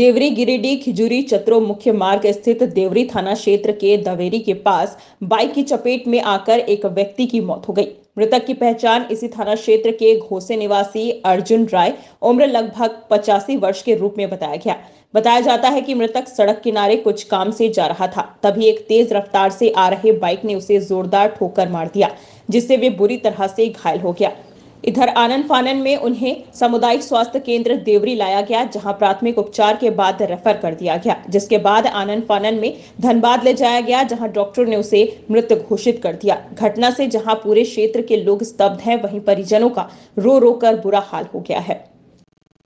देवरी गिरिडीह खिजूरी चतरो मुख्य मार्ग स्थित देवरी थाना क्षेत्र के दवेरी के पास बाइक की चपेट में आकर एक व्यक्ति की मौत हो गई मृतक की पहचान इसी थाना क्षेत्र के घोसे निवासी अर्जुन राय उम्र लगभग पचासी वर्ष के रूप में बताया गया बताया जाता है कि मृतक सड़क किनारे कुछ काम से जा रहा था तभी एक तेज रफ्तार से आ रहे बाइक ने उसे जोरदार ठोकर मार दिया जिससे वे बुरी तरह से घायल हो गया इधर आनंद फानन में उन्हें सामुदायिक स्वास्थ्य केंद्र देवरी लाया गया जहां प्राथमिक उपचार के बाद रेफर कर दिया गया जिसके बाद आनंद फानन में धनबाद ले जाया गया जहां डॉक्टर ने उसे मृत घोषित कर दिया घटना से जहां पूरे क्षेत्र के लोग स्तब्ध हैं वहीं परिजनों का रो रो कर बुरा हाल हो गया है